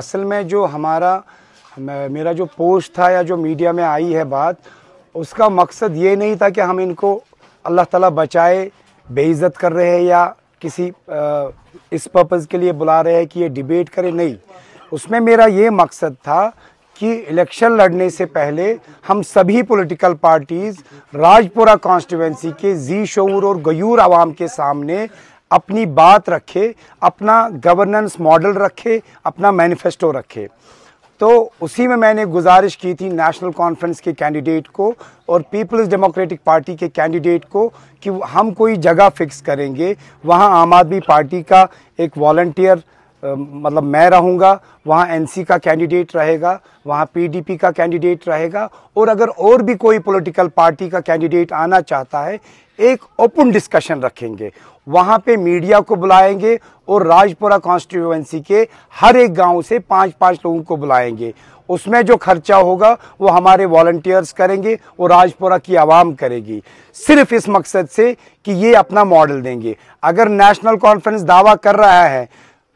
असल में जो हमारा मेरा जो पोस्ट था या जो मीडिया में आई है बात उसका मकसद ये नहीं था कि हम इनको अल्लाह ताला बचाए बेइज्जत कर रहे हैं या किसी इस पर्पज़ के लिए बुला रहे हैं कि ये डिबेट करें नहीं उसमें मेरा ये मकसद था कि इलेक्शन लड़ने से पहले हम सभी पॉलिटिकल पार्टीज़ राजपुरा कॉन्स्टिट्यूंसी के जी शूर और गयूर आवाम के सामने अपनी बात रखे अपना गवर्नेंस मॉडल रखे अपना मैनिफेस्टो रखे तो उसी में मैंने गुजारिश की थी नेशनल कॉन्फ्रेंस के कैंडिडेट को और पीपल्स डेमोक्रेटिक पार्टी के कैंडिडेट को कि हम कोई जगह फिक्स करेंगे वहाँ आम आदमी पार्टी का एक वॉल्टियर मतलब मैं रहूँगा वहाँ एनसी का कैंडिडेट रहेगा वहाँ पीडीपी का कैंडिडेट रहेगा और अगर और भी कोई पॉलिटिकल पार्टी का कैंडिडेट आना चाहता है एक ओपन डिस्कशन रखेंगे वहां पे मीडिया को बुलाएंगे और राजपुरा कॉन्स्टिट्यूएंसी के हर एक गांव से पांच पांच लोगों को बुलाएंगे उसमें जो खर्चा होगा वो हमारे वॉलंटियर्स करेंगे और राजपुरा की आवाम करेगी सिर्फ इस मकसद से कि ये अपना मॉडल देंगे अगर नेशनल कॉन्फ्रेंस दावा कर रहा है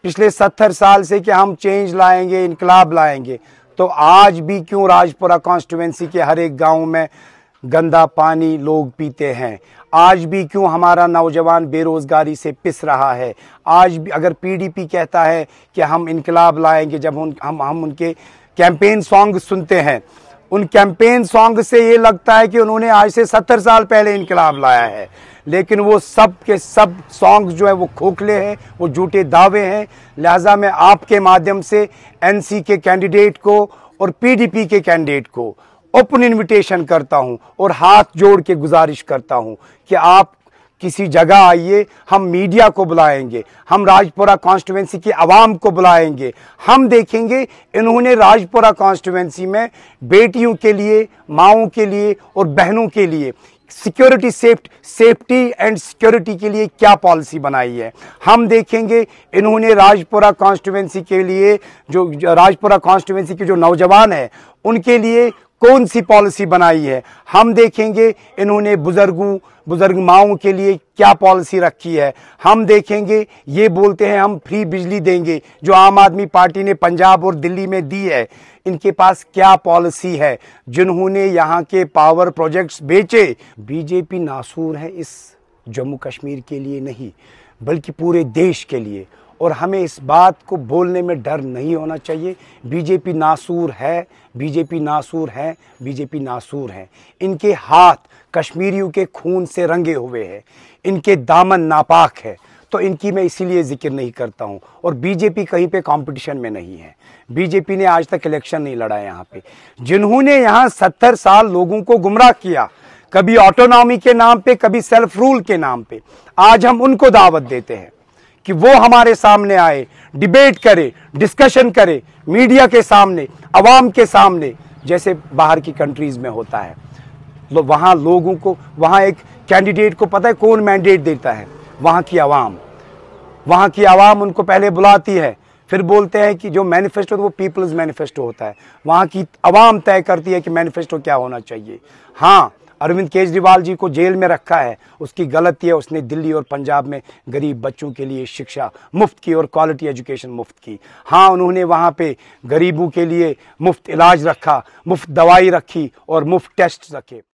पिछले सत्तर साल से कि हम चेंज लाएंगे इनकलाब लाएंगे तो आज भी क्यों राजपुरा कॉन्स्टिट्यूएंसी के हर एक गाँव में गंदा पानी लोग पीते हैं आज भी क्यों हमारा नौजवान बेरोज़गारी से पिस रहा है आज भी अगर पीडीपी कहता है कि हम इनकलाब लाएंगे जब उन हम हम उनके कैंपेन सॉन्ग सुनते हैं उन कैंपेन सॉन्ग से ये लगता है कि उन्होंने आज से सत्तर साल पहले इनकलाब लाया है लेकिन वो सब के सब सॉन्ग्स जो है वो खोखले हैं वो झूठे दावे हैं लिहाजा मैं आपके माध्यम से एनसी के कैंडिडेट को और पीडीपी के कैंडिडेट को ओपन इनविटेशन करता हूँ और हाथ जोड़ के गुजारिश करता हूँ कि आप किसी जगह आइए हम मीडिया को बुलाएंगे हम राजपुरा कॉन्स्टिट्युएंसी की आवाम को बुलाएंगे हम देखेंगे इन्होंने राजपुरा कॉन्स्टिट्युएंसी में बेटियों के लिए माओं के लिए और बहनों के लिए सिक्योरिटी सेफ्ट सेफ्टी एंड सिक्योरिटी के लिए क्या पॉलिसी बनाई है हम देखेंगे इन्होंने राजपुरा कॉन्स्टिट्युएंसी के लिए जो राजपुरा कॉन्स्टिट्युएंसी के जो नौजवान हैं उनके लिए कौन सी पॉलिसी बनाई है हम देखेंगे इन्होंने बुज़ुर्गों बुज़ुर्ग माओं के लिए क्या पॉलिसी रखी है हम देखेंगे ये बोलते हैं हम फ्री बिजली देंगे जो आम आदमी पार्टी ने पंजाब और दिल्ली में दी है इनके पास क्या पॉलिसी है जिन्होंने यहाँ के पावर प्रोजेक्ट्स बेचे बीजेपी नासूर है इस जम्मू कश्मीर के लिए नहीं बल्कि पूरे देश के लिए और हमें इस बात को बोलने में डर नहीं होना चाहिए बीजेपी नासूर है बीजेपी नासूर है बीजेपी नासूर है इनके हाथ कश्मीरियों के खून से रंगे हुए हैं इनके दामन नापाक है तो इनकी मैं इसीलिए ज़िक्र नहीं करता हूँ और बीजेपी कहीं पे कंपटीशन में नहीं है बीजेपी ने आज तक इलेक्शन नहीं लड़ा है यहाँ पे जिन्होंने यहाँ सत्तर साल लोगों को गुमराह किया कभी ऑटोनॉमी के नाम पे कभी सेल्फ रूल के नाम पे आज हम उनको दावत देते हैं कि वो हमारे सामने आए डिबेट करे डिस्कशन करे मीडिया के सामने आवाम के सामने जैसे बाहर की कंट्रीज़ में होता है लो, वहाँ लोगों को वहाँ एक कैंडिडेट को पता है कौन मैंडेट देता है वहाँ की आवाम वहाँ की आवाम उनको पहले बुलाती है फिर बोलते हैं कि जो मैनिफेस्टो तो वो पीपल्स मैनिफेस्टो होता है वहाँ की आवाम तय करती है कि मैनिफेस्टो क्या होना चाहिए हाँ अरविंद केजरीवाल जी को जेल में रखा है उसकी गलती है उसने दिल्ली और पंजाब में गरीब बच्चों के लिए शिक्षा मुफ्त की और क्वालिटी एजुकेशन मुफ्त की हाँ उन्होंने वहाँ पे गरीबों के लिए मुफ्त इलाज रखा मुफ्त दवाई रखी और मुफ्त टेस्ट रखे